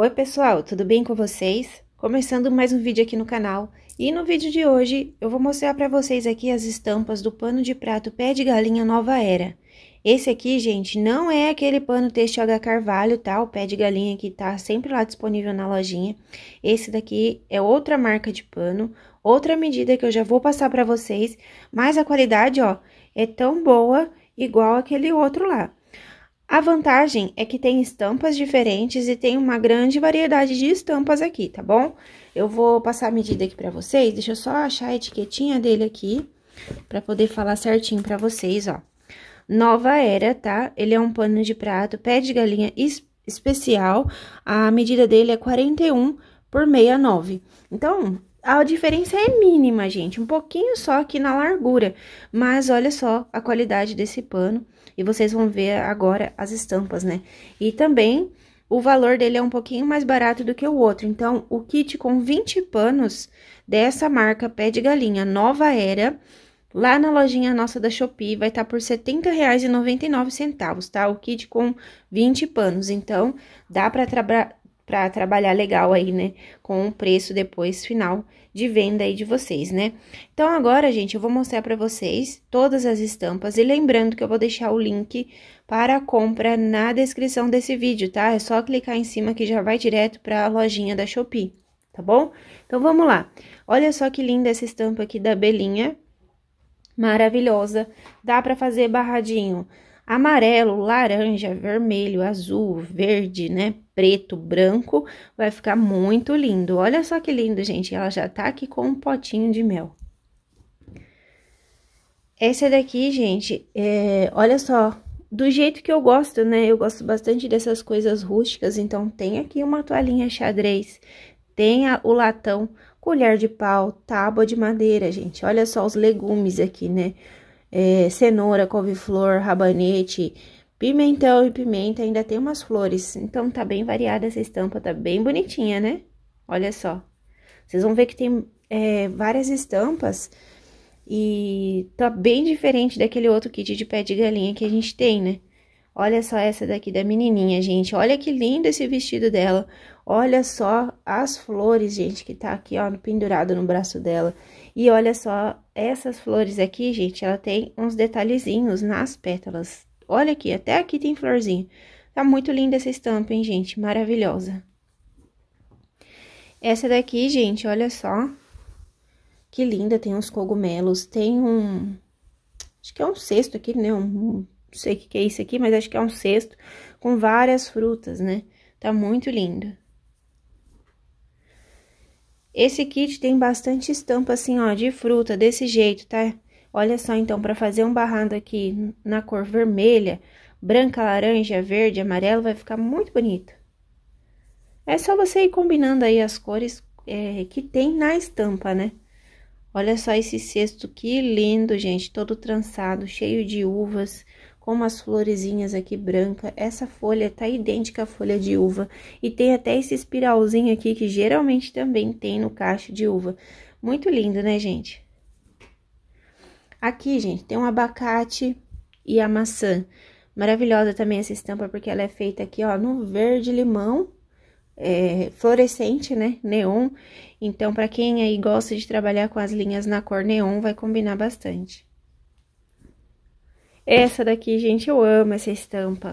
Oi pessoal, tudo bem com vocês? Começando mais um vídeo aqui no canal e no vídeo de hoje eu vou mostrar para vocês aqui as estampas do pano de prato pé de galinha nova era. Esse aqui, gente, não é aquele pano têxtil H Carvalho, tá? O pé de galinha que tá sempre lá disponível na lojinha. Esse daqui é outra marca de pano, outra medida que eu já vou passar para vocês, mas a qualidade, ó, é tão boa igual aquele outro lá. A vantagem é que tem estampas diferentes e tem uma grande variedade de estampas aqui, tá bom? Eu vou passar a medida aqui pra vocês, deixa eu só achar a etiquetinha dele aqui, pra poder falar certinho pra vocês, ó. Nova Era, tá? Ele é um pano de prato, pé de galinha es especial, a medida dele é 41 por 69. Então, a diferença é mínima, gente, um pouquinho só aqui na largura, mas olha só a qualidade desse pano. E vocês vão ver agora as estampas, né? E também o valor dele é um pouquinho mais barato do que o outro. Então, o kit com 20 panos dessa marca Pé de Galinha Nova Era, lá na lojinha nossa da Shopee, vai estar tá por R$ 70,99, tá? O kit com 20 panos. Então, dá para trabalhar para trabalhar legal aí, né? Com o um preço depois final de venda aí de vocês, né? Então, agora, gente, eu vou mostrar para vocês todas as estampas. E lembrando que eu vou deixar o link para a compra na descrição desse vídeo, tá? É só clicar em cima que já vai direto para a lojinha da Shopee, tá bom? Então, vamos lá. Olha só que linda essa estampa aqui da Belinha. Maravilhosa. Dá para fazer barradinho amarelo, laranja, vermelho, azul, verde, né? preto, branco, vai ficar muito lindo. Olha só que lindo, gente, ela já tá aqui com um potinho de mel. Essa daqui, gente, é, olha só, do jeito que eu gosto, né? Eu gosto bastante dessas coisas rústicas, então tem aqui uma toalhinha xadrez, tem a, o latão, colher de pau, tábua de madeira, gente. Olha só os legumes aqui, né? É, cenoura, couve-flor, rabanete, Pimentão e pimenta ainda tem umas flores, então tá bem variada essa estampa, tá bem bonitinha, né? Olha só. Vocês vão ver que tem é, várias estampas e tá bem diferente daquele outro kit de pé de galinha que a gente tem, né? Olha só essa daqui da menininha, gente. Olha que lindo esse vestido dela. Olha só as flores, gente, que tá aqui, ó, pendurado no braço dela. E olha só essas flores aqui, gente, ela tem uns detalhezinhos nas pétalas. Olha aqui, até aqui tem florzinha. Tá muito linda essa estampa, hein, gente? Maravilhosa. Essa daqui, gente, olha só. Que linda, tem uns cogumelos, tem um... Acho que é um cesto aqui, né? Um, não sei o que é isso aqui, mas acho que é um cesto com várias frutas, né? Tá muito lindo. Esse kit tem bastante estampa assim, ó, de fruta, desse jeito, tá? Olha só, então, para fazer um barrado aqui na cor vermelha, branca, laranja, verde, amarelo, vai ficar muito bonito. É só você ir combinando aí as cores é, que tem na estampa, né? Olha só esse cesto, que lindo, gente, todo trançado, cheio de uvas, com umas florezinhas aqui branca. Essa folha tá idêntica à folha de uva e tem até esse espiralzinho aqui que geralmente também tem no cacho de uva. Muito lindo, né, gente? Aqui, gente, tem um abacate e a maçã. Maravilhosa também essa estampa, porque ela é feita aqui, ó, no verde limão, é, fluorescente, né, neon. Então, para quem aí gosta de trabalhar com as linhas na cor neon, vai combinar bastante. Essa daqui, gente, eu amo essa estampa.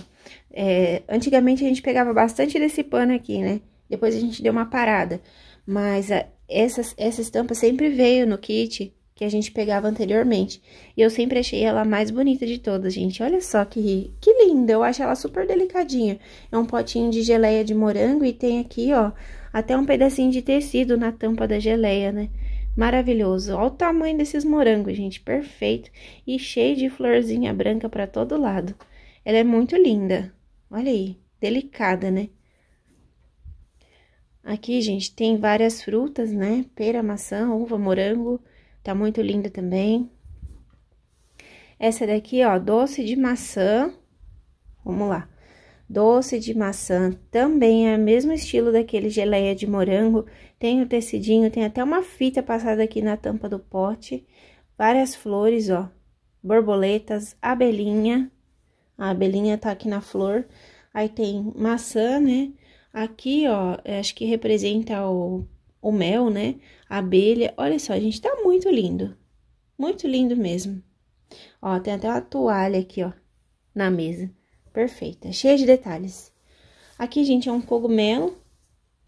É, antigamente, a gente pegava bastante desse pano aqui, né? Depois a gente deu uma parada. Mas a, essa, essa estampa sempre veio no kit que a gente pegava anteriormente. E eu sempre achei ela a mais bonita de todas, gente. Olha só que, que linda, eu acho ela super delicadinha. É um potinho de geleia de morango e tem aqui, ó, até um pedacinho de tecido na tampa da geleia, né? Maravilhoso. Olha o tamanho desses morangos, gente, perfeito. E cheio de florzinha branca para todo lado. Ela é muito linda. Olha aí, delicada, né? Aqui, gente, tem várias frutas, né? Pera, maçã, uva, morango Tá muito linda também. Essa daqui, ó, doce de maçã. Vamos lá. Doce de maçã também é o mesmo estilo daquele geleia de morango. Tem o tecidinho, tem até uma fita passada aqui na tampa do pote. Várias flores, ó. Borboletas, abelhinha. A abelhinha tá aqui na flor. Aí tem maçã, né? Aqui, ó, acho que representa o o mel, né? A abelha. Olha só, gente, tá muito lindo. Muito lindo mesmo. Ó, tem até uma toalha aqui, ó, na mesa. Perfeita, cheia de detalhes. Aqui, gente, é um cogumelo,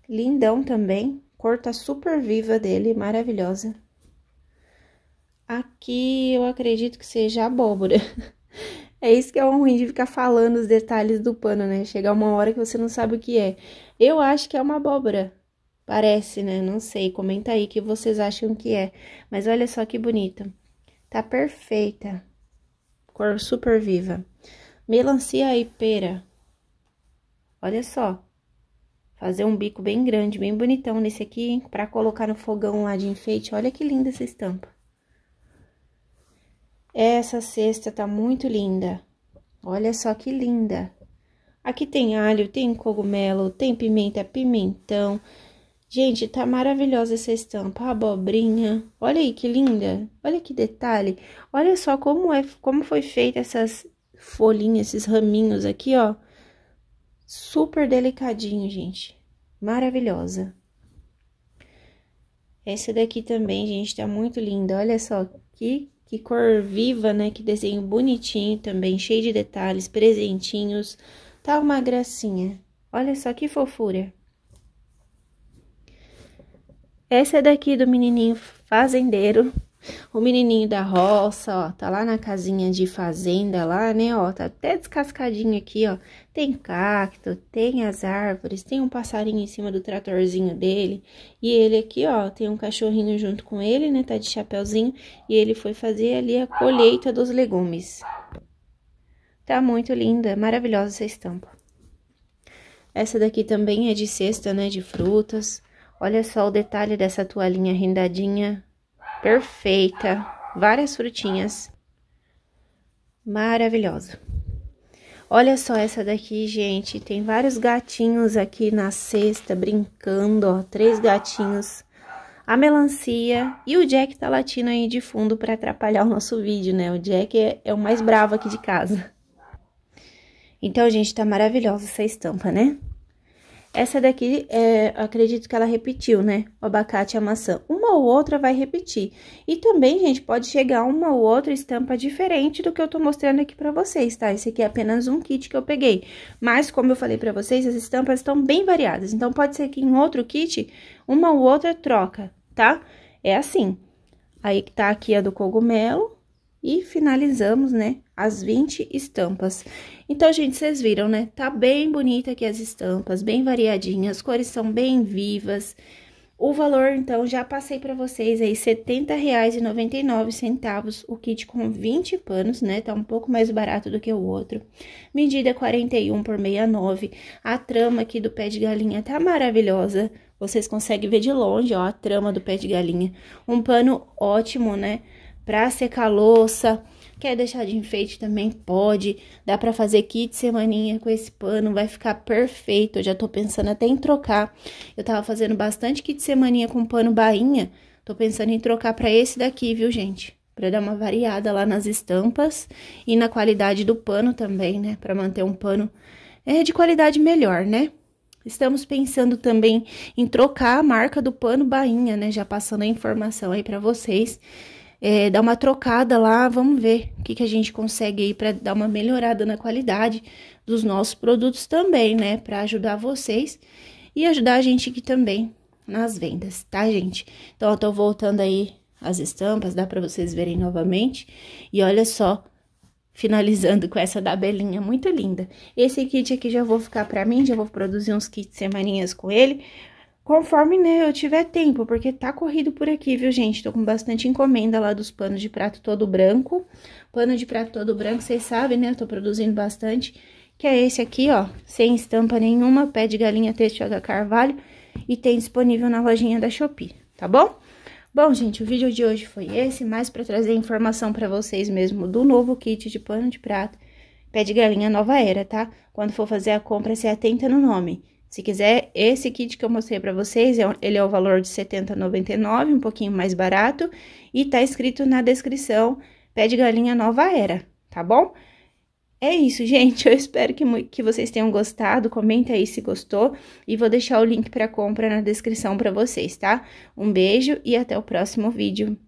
lindão também. Cor tá super viva dele, maravilhosa. Aqui eu acredito que seja abóbora. É isso que é um ruim de ficar falando os detalhes do pano, né? Chegar uma hora que você não sabe o que é. Eu acho que é uma abóbora, Parece, né? Não sei. Comenta aí que vocês acham que é. Mas olha só que bonita. Tá perfeita. Cor super viva. Melancia e pera. Olha só. Fazer um bico bem grande, bem bonitão nesse aqui, hein? Pra colocar no fogão lá de enfeite. Olha que linda essa estampa. Essa cesta tá muito linda. Olha só que linda. Aqui tem alho, tem cogumelo, tem pimenta, pimentão Gente, tá maravilhosa essa estampa, a abobrinha. Olha aí que linda, olha que detalhe. Olha só como, é, como foi feita essas folhinhas, esses raminhos aqui, ó. Super delicadinho, gente. Maravilhosa. Essa daqui também, gente, tá muito linda. Olha só, que, que cor viva, né? Que desenho bonitinho também, cheio de detalhes, presentinhos. Tá uma gracinha. Olha só que fofura. Essa é daqui do menininho fazendeiro, o menininho da roça, ó, tá lá na casinha de fazenda lá, né, ó, tá até descascadinho aqui, ó. Tem cacto, tem as árvores, tem um passarinho em cima do tratorzinho dele. E ele aqui, ó, tem um cachorrinho junto com ele, né, tá de chapéuzinho. E ele foi fazer ali a colheita dos legumes. Tá muito linda, maravilhosa essa estampa. Essa daqui também é de cesta, né, de frutas. Olha só o detalhe dessa toalhinha rendadinha. Perfeita. Várias frutinhas. Maravilhosa. Olha só essa daqui, gente. Tem vários gatinhos aqui na cesta brincando, ó. Três gatinhos. A melancia e o Jack tá latindo aí de fundo para atrapalhar o nosso vídeo, né? O Jack é, é o mais bravo aqui de casa. Então, gente, tá maravilhosa essa estampa, né? Essa daqui, é, acredito que ela repetiu, né? O abacate e a maçã. Uma ou outra vai repetir. E também, gente, pode chegar uma ou outra estampa diferente do que eu tô mostrando aqui pra vocês, tá? Esse aqui é apenas um kit que eu peguei. Mas, como eu falei pra vocês, as estampas estão bem variadas. Então, pode ser que em outro kit, uma ou outra troca, tá? É assim. Aí, tá aqui a do cogumelo, e finalizamos, né, as 20 estampas. Então, gente, vocês viram, né? Tá bem bonita aqui as estampas, bem variadinhas, as cores são bem vivas. O valor, então, já passei para vocês aí, R$ 70,99 o kit com 20 panos, né? Tá um pouco mais barato do que o outro. Medida 41 por 69. A trama aqui do pé de galinha tá maravilhosa. Vocês conseguem ver de longe, ó, a trama do pé de galinha. Um pano ótimo, né? para secar louça. Quer deixar de enfeite também? Pode. Dá para fazer kit semaninha com esse pano, vai ficar perfeito. Eu já tô pensando até em trocar. Eu tava fazendo bastante kit semaninha com pano bainha. Tô pensando em trocar para esse daqui, viu, gente? Para dar uma variada lá nas estampas e na qualidade do pano também, né? Para manter um pano é, de qualidade melhor, né? Estamos pensando também em trocar a marca do pano bainha, né? Já passando a informação aí para vocês é, dar uma trocada lá, vamos ver o que, que a gente consegue aí para dar uma melhorada na qualidade dos nossos produtos também, né? Para ajudar vocês e ajudar a gente aqui também nas vendas, tá, gente? Então, eu tô voltando aí as estampas, dá para vocês verem novamente. E olha só, finalizando com essa da Belinha, muito linda. Esse kit aqui já vou ficar para mim, já vou produzir uns kits semaninhas com ele, conforme né, eu tiver tempo, porque tá corrido por aqui, viu, gente? Tô com bastante encomenda lá dos panos de prato todo branco. Pano de prato todo branco, vocês sabem, né? Eu tô produzindo bastante. Que é esse aqui, ó, sem estampa nenhuma, pé de galinha texto H Carvalho. E tem disponível na lojinha da Shopee, tá bom? Bom, gente, o vídeo de hoje foi esse, mais para trazer informação para vocês mesmo do novo kit de pano de prato, pé de galinha nova era, tá? Quando for fazer a compra, se atenta no nome. Se quiser, esse kit que eu mostrei para vocês, é ele é o valor de 70,99, um pouquinho mais barato, e tá escrito na descrição, pé de galinha nova era, tá bom? É isso, gente, eu espero que, que vocês tenham gostado, comenta aí se gostou, e vou deixar o link para compra na descrição para vocês, tá? Um beijo e até o próximo vídeo.